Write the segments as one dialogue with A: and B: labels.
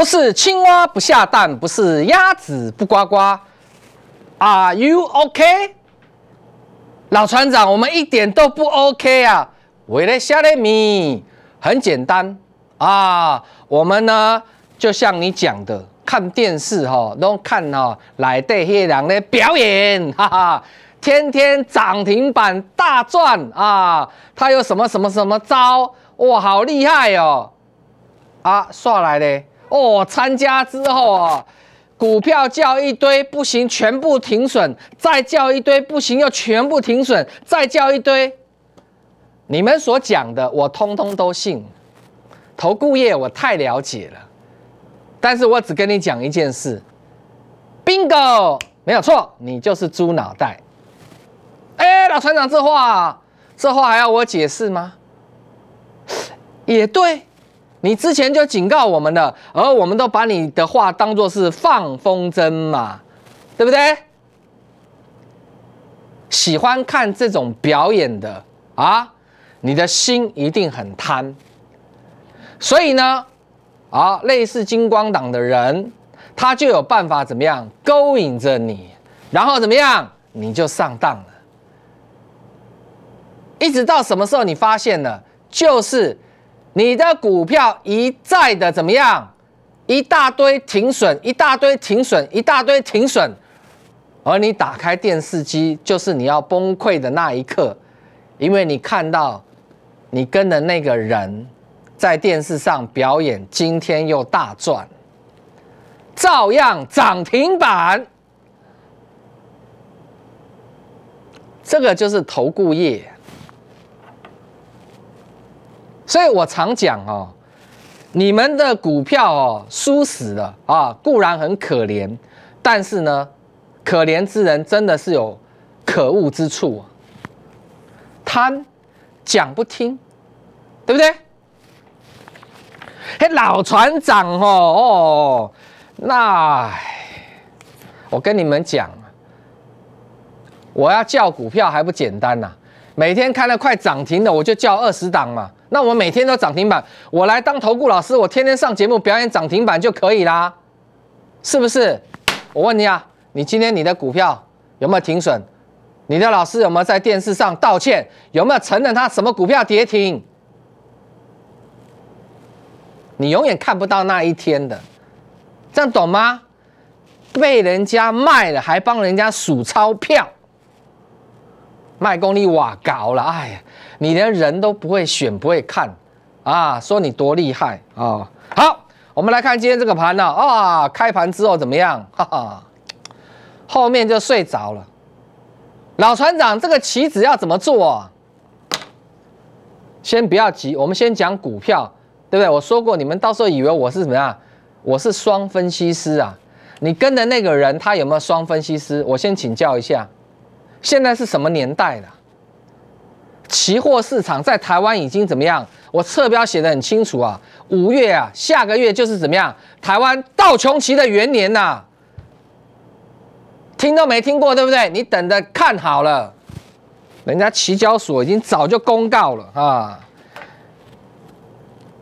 A: 不是青蛙不下蛋，不是鸭子不呱呱。Are you OK？老船长，我们一点都不 OK 啊！为了虾米？很简单啊，我们呢就像你讲的，看电视哈，都看哈来对月些人的表演，哈哈，天天涨停板大赚啊！他有什么什么什么招？哇，好厉害哦！啊，算来嘞。哦，参加之后啊，股票叫一堆不行，全部停损；再叫一堆不行，又全部停损；再叫一堆，你们所讲的我通通都信。投顾业我太了解了，但是我只跟你讲一件事：bingo，没有错，你就是猪脑袋。哎，老船长，这话这话还要我解释吗？也对。你之前就警告我们的，而我们都把你的话当做是放风筝嘛，对不对？喜欢看这种表演的啊，你的心一定很贪。所以呢，啊，类似金光党的人，他就有办法怎么样勾引着你，然后怎么样你就上当了。一直到什么时候你发现了，就是。你的股票一再的怎么样？一大堆停损，一大堆停损，一大堆停损。而你打开电视机，就是你要崩溃的那一刻，因为你看到你跟的那个人在电视上表演，今天又大赚，照样涨停板。这个就是投顾业。所以我常讲哦，你们的股票哦输死了啊，固然很可怜，但是呢，可怜之人真的是有可恶之处，贪，讲不听，对不对？嘿，老船长哦，哦，那我跟你们讲，我要叫股票还不简单呐，每天看到快涨停的，我就叫二十档嘛。那我每天都涨停板，我来当投顾老师，我天天上节目表演涨停板就可以啦，是不是？我问你啊，你今天你的股票有没有停损？你的老师有没有在电视上道歉？有没有承认他什么股票跌停？你永远看不到那一天的，这样懂吗？被人家卖了还帮人家数钞票，卖功力哇搞了，哎。呀！你连人都不会选，不会看，啊，说你多厉害啊！好，我们来看今天这个盘呢，啊，开盘之后怎么样？哈哈，后面就睡着了。老船长，这个棋子要怎么做？先不要急，我们先讲股票，对不对？我说过，你们到时候以为我是怎么样？我是双分析师啊！你跟的那个人他有没有双分析师？我先请教一下，现在是什么年代了？期货市场在台湾已经怎么样？我侧标写的很清楚啊。五月啊，下个月就是怎么样？台湾道琼奇的元年呐，听都没听过对不对？你等着看好了，人家期交所已经早就公告了啊。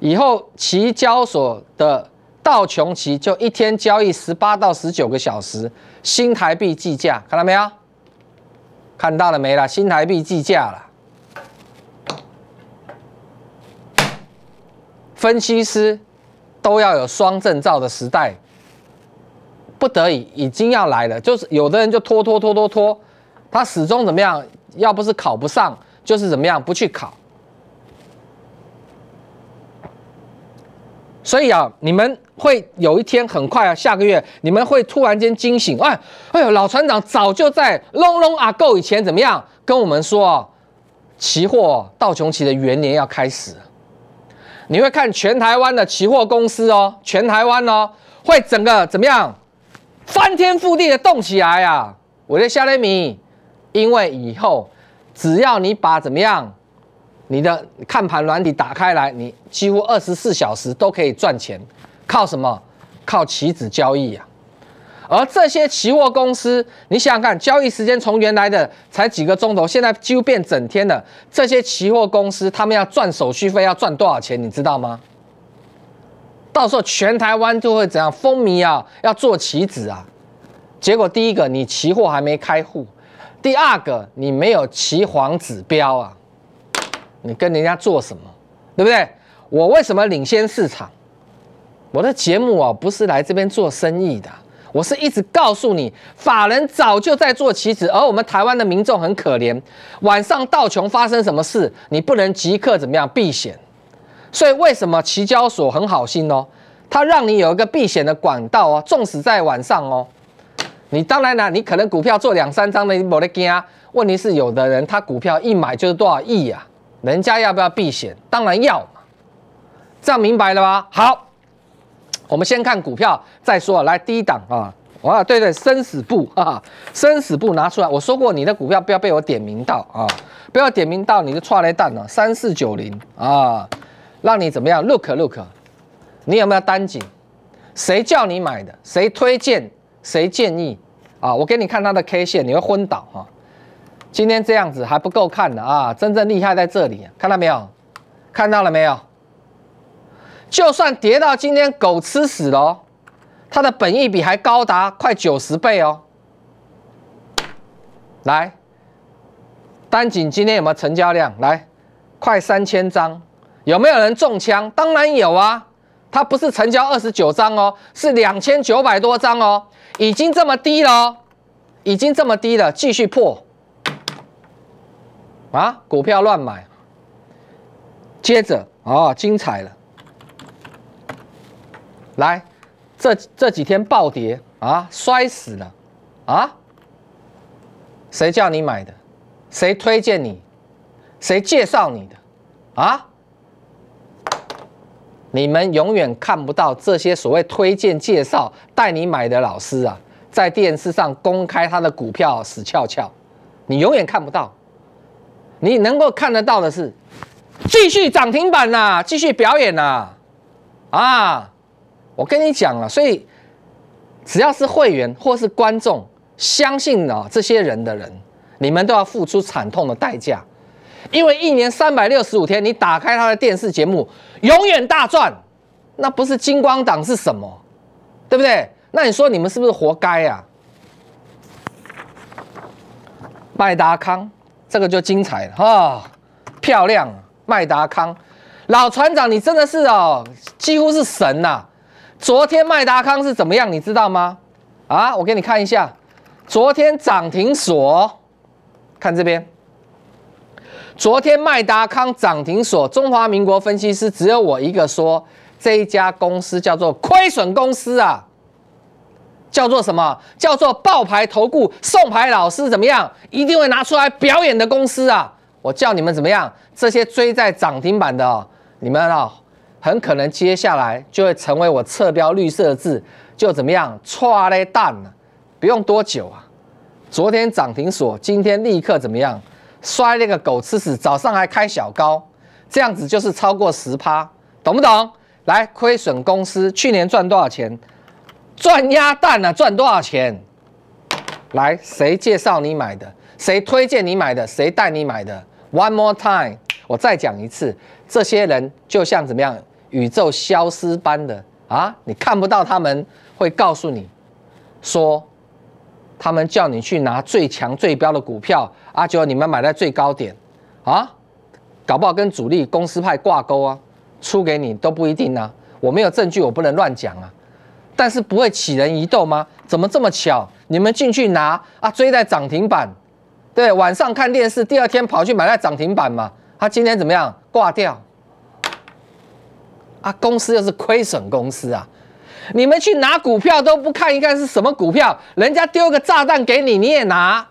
A: 以后期交所的道琼奇就一天交易十八到十九个小时，新台币计价，看到没有？看到了没了，新台币计价了。分析师都要有双证照的时代，不得已已经要来了。就是有的人就拖拖拖拖拖，他始终怎么样？要不是考不上，就是怎么样不去考。所以啊，你们会有一天很快啊，下个月你们会突然间惊醒，哎，哎呦，老船长早就在隆隆啊 Go 以前怎么样跟我们说啊？期货到穷奇的元年要开始。你会看全台湾的期货公司哦，全台湾哦，会整个怎么样，翻天覆地的动起来呀！我的夏雷米，因为以后只要你把怎么样，你的看盘软体打开来，你几乎二十四小时都可以赚钱，靠什么？靠棋子交易呀！而这些期货公司，你想想看，交易时间从原来的才几个钟头，现在几乎变整天了。这些期货公司，他们要赚手续费，要赚多少钱，你知道吗？到时候全台湾就会怎样风靡啊，要做棋子啊。结果，第一个，你期货还没开户；第二个，你没有期房指标啊，你跟人家做什么，对不对？我为什么领先市场？我的节目啊，不是来这边做生意的。我是一直告诉你，法人早就在做棋子，而我们台湾的民众很可怜。晚上道琼发生什么事，你不能即刻怎么样避险？所以为什么期交所很好心哦？他让你有一个避险的管道哦，纵使在晚上哦。你当然呢，你可能股票做两三张的，你没得惊啊。问题是有的人他股票一买就是多少亿啊，人家要不要避险？当然要嘛。这样明白了吧？好。我们先看股票再说。来，第一档啊，哇，对对，生死簿啊，生死簿拿出来。我说过，你的股票不要被我点名到啊，不要点名到你的错来蛋了，三四九零啊，让你怎么样？Look look，你有没有单井？谁叫你买的？谁推荐？谁建议？啊，我给你看它的 K 线，你会昏倒啊！今天这样子还不够看的啊，真正厉害在这里，看到没有？看到了没有？就算跌到今天狗吃屎喽，它的本益比还高达快九十倍哦。来，丹井今天有没有成交量？来，快三千张，有没有人中枪？当然有啊，它不是成交二十九张哦，是两千九百多张哦，已经这么低了，已经这么低了，继续破啊！股票乱买，接着哦，精彩了。来，这这几天暴跌啊，摔死了啊！谁叫你买的？谁推荐你？谁介绍你的？啊！你们永远看不到这些所谓推荐、介绍、带你买的老师啊，在电视上公开他的股票死翘翘，你永远看不到。你能够看得到的是，继续涨停板呐，继续表演呐，啊！我跟你讲了，所以只要是会员或是观众相信哦这些人的人，你们都要付出惨痛的代价，因为一年三百六十五天，你打开他的电视节目，永远大赚，那不是金光党是什么？对不对？那你说你们是不是活该呀？麦达康，这个就精彩了哈，漂亮，麦达康，老船长，你真的是哦，几乎是神呐！昨天麦达康是怎么样，你知道吗？啊，我给你看一下，昨天涨停锁，看这边。昨天麦达康涨停锁，中华民国分析师只有我一个说这一家公司叫做亏损公司啊，叫做什么？叫做爆牌投顾送牌老师怎么样？一定会拿出来表演的公司啊！我叫你们怎么样？这些追在涨停板的，你们啊。很可能接下来就会成为我测标绿色字，就怎么样错嘞蛋了，不用多久啊！昨天涨停锁，今天立刻怎么样摔了个狗吃屎？早上还开小高，这样子就是超过十趴，懂不懂？来，亏损公司去年赚多少钱？赚鸭蛋了，赚多少钱？来，谁介绍你买的？谁推荐你买的？谁带你买的？One more time，我再讲一次，这些人就像怎么样？宇宙消失般的啊，你看不到他们，会告诉你，说，他们叫你去拿最强最标的股票啊，就你们买在最高点啊，搞不好跟主力公司派挂钩啊，出给你都不一定呢。我没有证据，我不能乱讲啊。但是不会起人疑窦吗？怎么这么巧？你们进去拿啊，追在涨停板，对，晚上看电视，第二天跑去买在涨停板嘛。他今天怎么样？挂掉。啊，公司又是亏损公司啊！你们去拿股票都不看一看是什么股票，人家丢个炸弹给你，你也拿？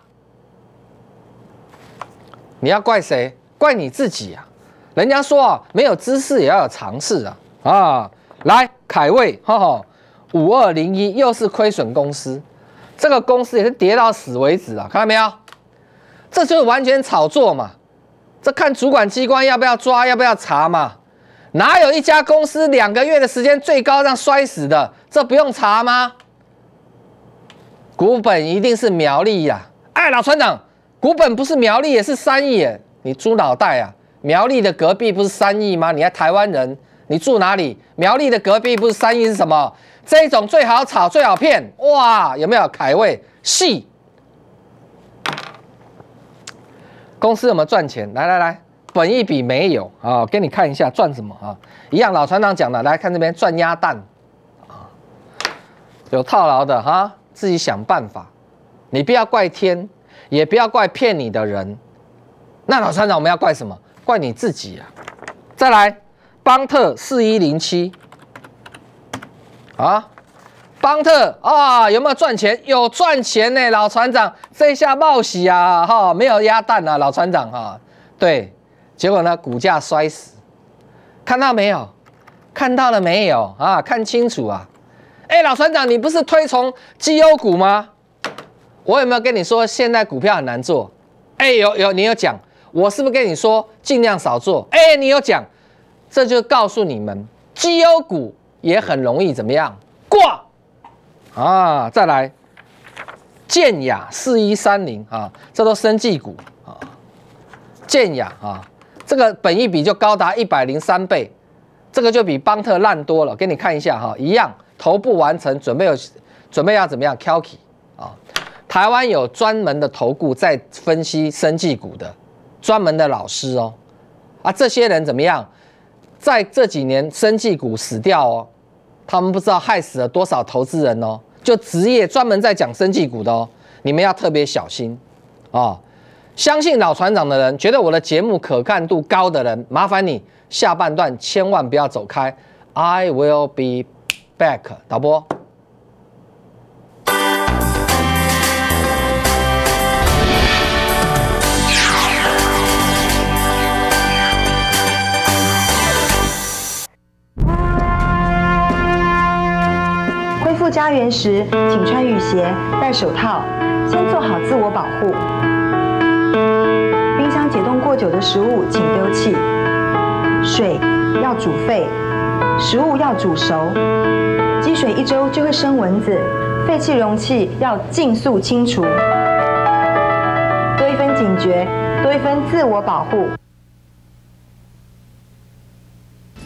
A: 你要怪谁？怪你自己啊！人家说啊，没有知识也要有尝试啊！啊，来，凯威，哈哈，五二零一又是亏损公司，这个公司也是跌到死为止啊！看到没有？这就是完全炒作嘛！这看主管机关要不要抓，要不要查嘛？哪有一家公司两个月的时间最高让摔死的？这不用查吗？股本一定是苗栗呀！哎，老船长，股本不是苗栗也是三义，你猪脑袋啊！苗栗的隔壁不是三义吗？你还台湾人，你住哪里？苗栗的隔壁不是三义是什么？这种最好炒，最好骗！哇，有没有凯味细？公司有没有赚钱？来来来！本一笔没有啊，给你看一下赚什么啊？一样，老船长讲的，来看这边赚鸭蛋啊，有套牢的哈，自己想办法，你不要怪天，也不要怪骗你的人，那老船长我们要怪什么？怪你自己啊！再来，邦特四一零七啊，邦特啊，有没有赚钱？有赚钱呢，老船长，这下冒喜啊哈，没有鸭蛋了，老船长哈，对。结果呢？股价摔死，看到没有？看到了没有？啊，看清楚啊！哎，老船长，你不是推崇绩优股吗？我有没有跟你说，现在股票很难做？哎，有有，你有讲，我是不是跟你说尽量少做？哎，你有讲，这就告诉你们，绩优股也很容易怎么样挂啊？再来，建雅四一三零啊，这都生技股啊，建雅啊。这个本益比就高达一百零三倍，这个就比邦特烂多了。给你看一下哈，一样，头部完成，准备有，准备要怎么样？Kelky 啊，台湾有专门的投顾在分析生技股的，专门的老师哦。啊，这些人怎么样？在这几年生技股死掉哦，他们不知道害死了多少投资人哦。就职业专门在讲生技股的哦，你们要特别小心，啊。相信老船长的人，觉得我的节目可看度高的人，麻烦你下半段千万不要走开。I will be back。导播。恢复家园时，请穿雨鞋、戴手套，先做好自我保护。久的食物请丢弃，水要煮沸，食物要煮熟，积水一周就会生蚊子，废弃容器要尽速清除。多一分警觉，多一分自我保护。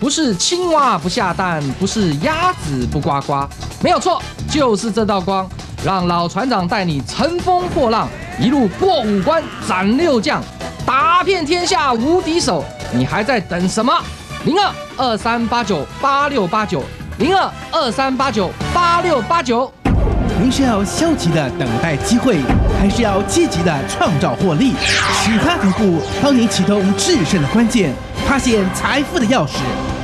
A: 不是青蛙不下蛋，不是鸭子不呱呱，没有错，就是这道光，让老船长带你乘风破浪，一路过五关斩六将。打遍天下无敌手，你还在等什么？零二二三八九八六八九，零二二三八九八六八九。您是要消极的等待机会，还是要积极的创造获利？许开合股，帮您启动制胜的关键，发现财富的钥匙，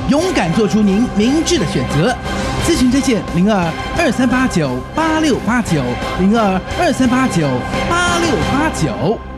A: 勇敢做出您明智的选择。咨询热线零二二三八九八六八九，零二二三八九八六八九。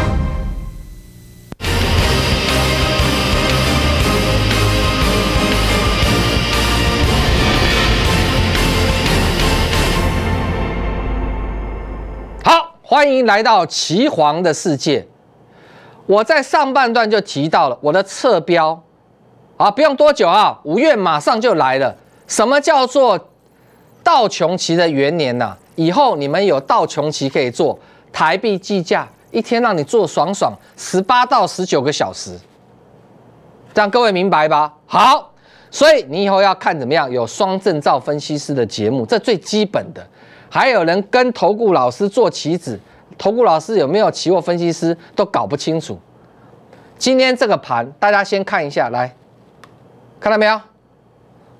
A: 欢迎来到齐黄的世界。我在上半段就提到了我的侧标，啊，不用多久啊，五月马上就来了。什么叫做到穷奇的元年呢？以后你们有到穷奇可以做台币计价，一天让你做爽爽十八到十九个小时，让各位明白吧。好，所以你以后要看怎么样有双证照分析师的节目，这最基本的。还有人跟投顾老师做棋子，投顾老师有没有期货分析师都搞不清楚。今天这个盘，大家先看一下，来，看到没有？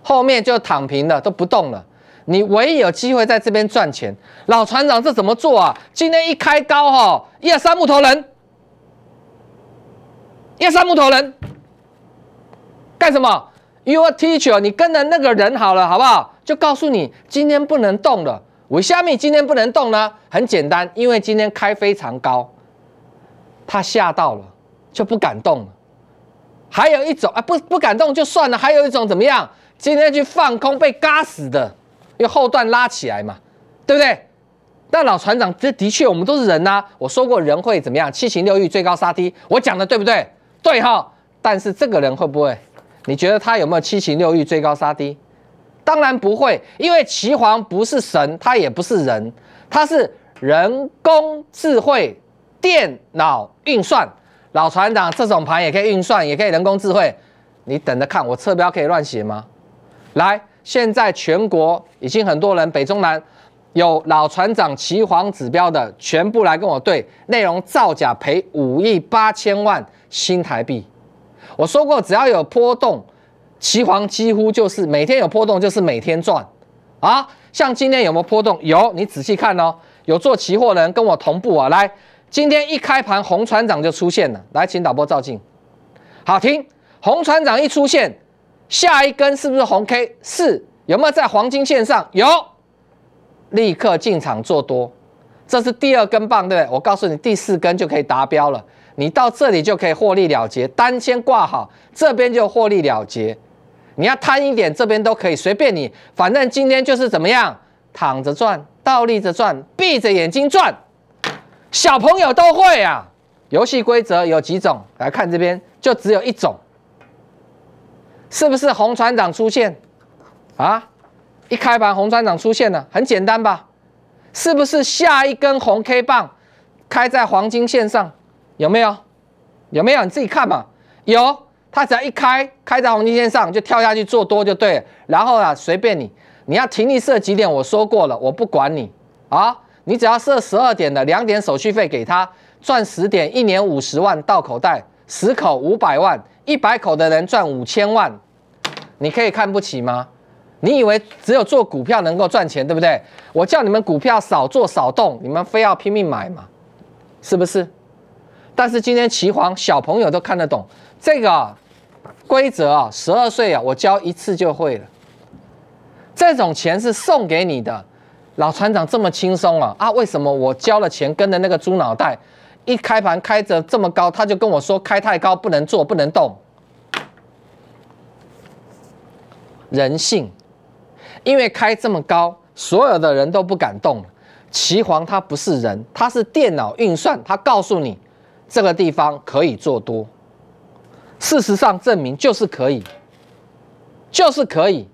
A: 后面就躺平了，都不动了。你唯一有机会在这边赚钱，老船长这怎么做啊？今天一开高哈，一二三木头人，一二三木头人，干什么？You are teacher，你跟着那个人好了，好不好？就告诉你，今天不能动了。我下面今天不能动呢，很简单，因为今天开非常高，他吓到了就不敢动了。还有一种啊，不不敢动就算了，还有一种怎么样？今天去放空被嘎死的，因为后段拉起来嘛，对不对？那老船长这的确，我们都是人呐。我说过人会怎么样？七情六欲，最高杀低，我讲的对不对？对哈。但是这个人会不会？你觉得他有没有七情六欲，最高杀低？当然不会，因为棋皇不是神，他也不是人，他是人工智慧电脑运算。老船长这种盘也可以运算，也可以人工智慧。你等着看，我测标可以乱写吗？来，现在全国已经很多人，北中南有老船长棋皇指标的，全部来跟我对。内容造假赔五亿八千万新台币。我说过，只要有波动。期黄几乎就是每天有波动，就是每天赚啊！像今天有没有波动？有，你仔细看哦。有做期货的人跟我同步啊！来，今天一开盘，红船长就出现了。来，请导播照镜。好，停。红船长一出现，下一根是不是红 K？是，有没有在黄金线上？有，立刻进场做多。这是第二根棒，对不对？我告诉你，第四根就可以达标了。你到这里就可以获利了结，单先挂好，这边就获利了结。你要贪一点，这边都可以随便你，反正今天就是怎么样躺着赚、倒立着赚、闭着眼睛赚，小朋友都会啊。游戏规则有几种？来看这边，就只有一种，是不是红船长出现啊？一开盘红船长出现了，很简单吧？是不是下一根红 K 棒开在黄金线上？有没有？有没有？你自己看嘛，有。他只要一开开在黄金线上就跳下去做多就对了，然后啊随便你，你要停你设几点我说过了，我不管你啊，你只要设十二点的两点手续费给他赚十点，一年五十万到口袋，十口五百万，一百口的人赚五千万，你可以看不起吗？你以为只有做股票能够赚钱对不对？我叫你们股票少做少动，你们非要拼命买嘛，是不是？但是今天齐皇小朋友都看得懂这个。规则啊，十二岁啊，我交一次就会了。这种钱是送给你的，老船长这么轻松啊啊？为什么我交了钱跟着那个猪脑袋，一开盘开着这么高，他就跟我说开太高不能做不能动。人性，因为开这么高，所有的人都不敢动。岐皇他不是人，他是电脑运算，他告诉你这个地方可以做多。事实上证明就是可以，就是可以。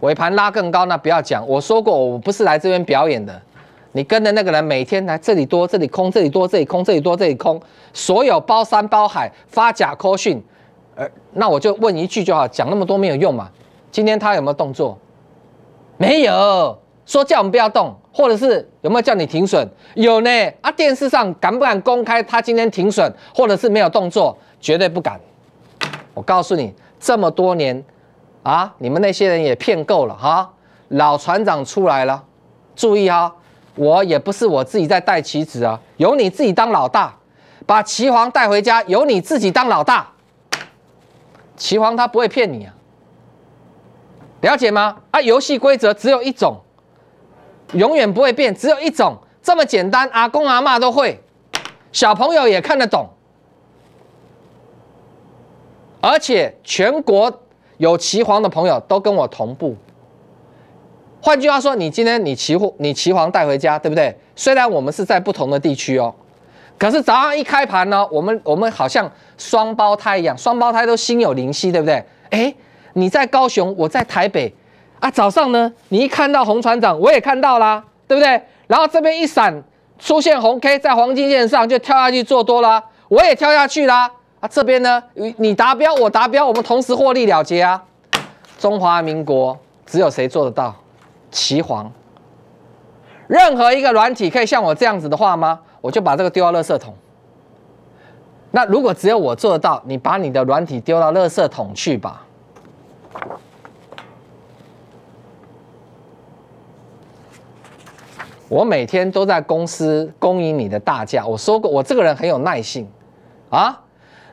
A: 尾盘拉更高，那不要讲。我说过，我不是来这边表演的。你跟着那个人每天来这里多，这里空，这里多，这里空，这里多，这里空，所有包山包海发假科讯。那我就问一句就好，讲那么多没有用嘛？今天他有没有动作？没有。说叫我们不要动，或者是有没有叫你停损？有呢啊！电视上敢不敢公开他今天停损，或者是没有动作？绝对不敢！我告诉你，这么多年啊，你们那些人也骗够了哈！老船长出来了，注意哈！我也不是我自己在带棋子啊，由你自己当老大，把棋皇带回家，由你自己当老大。棋皇他不会骗你啊，了解吗？啊，游戏规则只有一种。永远不会变，只有一种这么简单，阿公阿妈都会，小朋友也看得懂，而且全国有棋黄的朋友都跟我同步。换句话说，你今天你棋护你棋黄带回家，对不对？虽然我们是在不同的地区哦，可是早上一开盘呢，我们我们好像双胞胎一样，双胞胎都心有灵犀，对不对？哎，你在高雄，我在台北。啊，早上呢，你一看到红船长，我也看到啦，对不对？然后这边一闪出现红 K 在黄金线上，就跳下去做多啦，我也跳下去啦。啊，这边呢，你达标我达标，我们同时获利了结啊。中华民国只有谁做得到？齐黄？任何一个软体可以像我这样子的话吗？我就把这个丢到垃圾桶。那如果只有我做得到，你把你的软体丢到垃圾桶去吧。我每天都在公司供应你的大价。我说过，我这个人很有耐性，啊，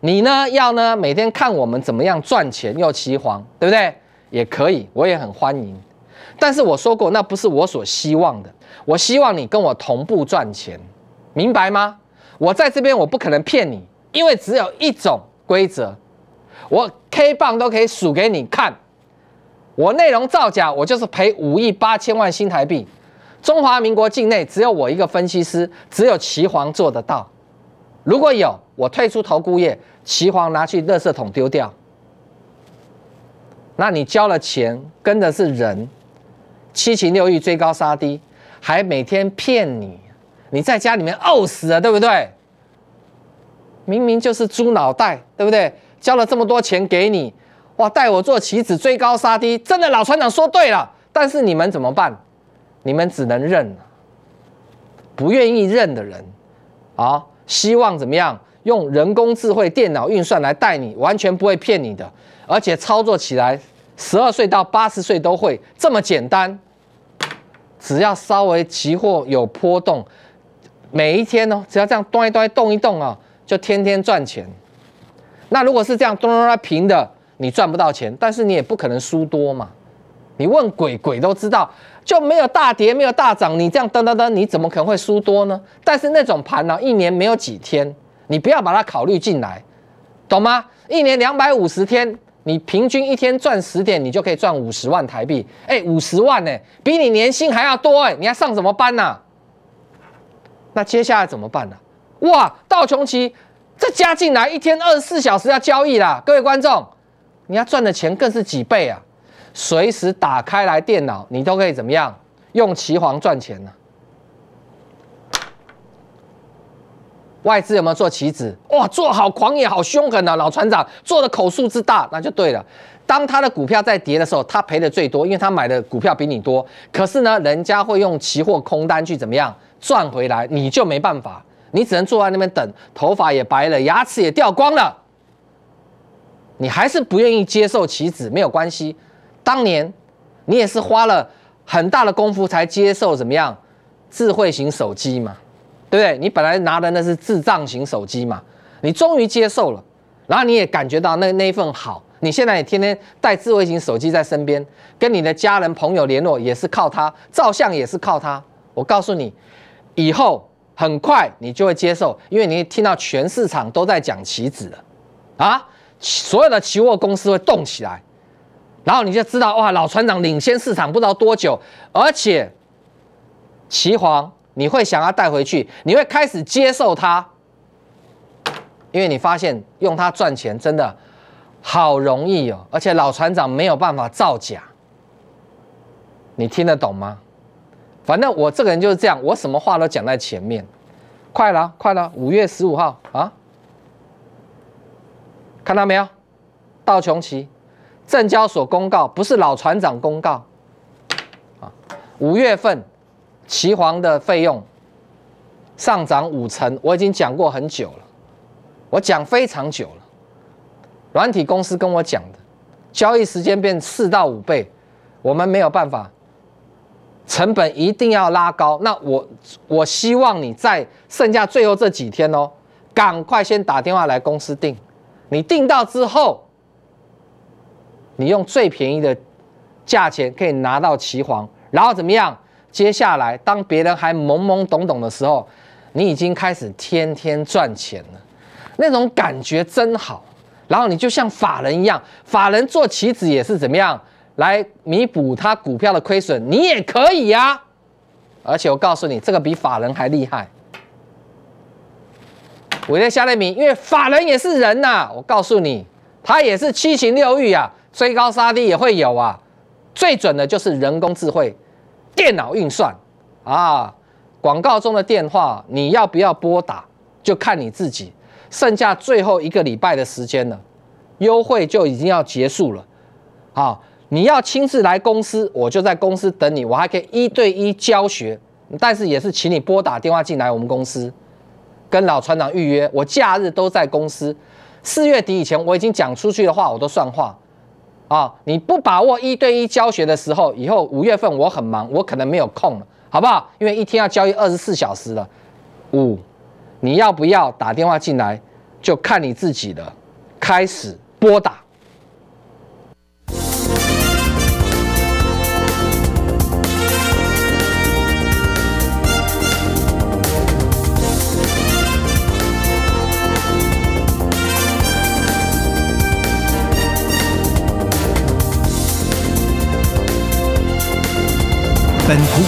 A: 你呢要呢每天看我们怎么样赚钱，又齐黄，对不对？也可以，我也很欢迎。但是我说过，那不是我所希望的。我希望你跟我同步赚钱，明白吗？我在这边我不可能骗你，因为只有一种规则，我 K 棒都可以数给你看。我内容造假，我就是赔五亿八千万新台币。中华民国境内只有我一个分析师，只有齐皇做得到。如果有我退出投顾业，齐皇拿去垃圾桶丢掉。那你交了钱，跟的是人，七情六欲追高杀低，还每天骗你，你在家里面饿死了，对不对？明明就是猪脑袋，对不对？交了这么多钱给你，哇，带我做棋子追高杀低，真的老船长说对了。但是你们怎么办？你们只能认不愿意认的人啊，希望怎么样？用人工智慧、电脑运算来带你，完全不会骗你的，而且操作起来，十二岁到八十岁都会这么简单。只要稍微期货有波动，每一天呢，只要这样端一端动一动啊，就天天赚钱。那如果是这样，咚咚平的，你赚不到钱，但是你也不可能输多嘛。你问鬼，鬼都知道。就没有大跌，没有大涨，你这样噔噔噔，你怎么可能会输多呢？但是那种盘呢，一年没有几天，你不要把它考虑进来，懂吗？一年两百五十天，你平均一天赚十点，你就可以赚五十万台币。哎，五十万呢，比你年薪还要多哎，你还上什么班呢？那接下来怎么办呢？哇，道琼期这加进来，一天二十四小时要交易啦，各位观众，你要赚的钱更是几倍啊！随时打开来电脑，你都可以怎么样用棋皇赚钱呢？外资有没有做棋子？哇，做好狂野，好凶狠啊！老船长做的口数之大，那就对了。当他的股票在跌的时候，他赔的最多，因为他买的股票比你多。可是呢，人家会用期货空单去怎么样赚回来，你就没办法，你只能坐在那边等，头发也白了，牙齿也掉光了，你还是不愿意接受棋子，没有关系。当年，你也是花了很大的功夫才接受怎么样？智慧型手机嘛，对不对？你本来拿的那是智障型手机嘛，你终于接受了，然后你也感觉到那那一份好。你现在也天天带智慧型手机在身边，跟你的家人朋友联络也是靠它，照相也是靠它。我告诉你，以后很快你就会接受，因为你听到全市场都在讲棋子了，啊，所有的期货公司会动起来。然后你就知道哇，老船长领先市场不知道多久，而且旗皇你会想要带回去，你会开始接受它，因为你发现用它赚钱真的好容易哦，而且老船长没有办法造假，你听得懂吗？反正我这个人就是这样，我什么话都讲在前面，快了快了，五月十五号啊，看到没有，道琼斯。证交所公告不是老船长公告啊！五月份，旗黄的费用上涨五成，我已经讲过很久了，我讲非常久了。软体公司跟我讲的，交易时间变四到五倍，我们没有办法，成本一定要拉高。那我我希望你在剩下最后这几天哦，赶快先打电话来公司订，你订到之后。你用最便宜的价钱可以拿到旗皇，然后怎么样？接下来当别人还懵懵懂懂的时候，你已经开始天天赚钱了，那种感觉真好。然后你就像法人一样，法人做棋子也是怎么样来弥补他股票的亏损？你也可以呀。而且我告诉你，这个比法人还厉害。我在下来，明因为法人也是人呐，我告诉你，他也是七情六欲啊。追高杀低也会有啊，最准的就是人工智慧、电脑运算啊。广告中的电话你要不要拨打，就看你自己。剩下最后一个礼拜的时间了，优惠就已经要结束了。啊，你要亲自来公司，我就在公司等你，我还可以一对一教学。但是也是请你拨打电话进来我们公司，跟老船长预约。我假日都在公司，四月底以前我已经讲出去的话我都算话。啊！你不把握一对一教学的时候，以后五月份我很忙，我可能没有空了，好不好？因为一天要交易二十四小时了。五，你要不要打电话进来？就看你自己的，开始拨打。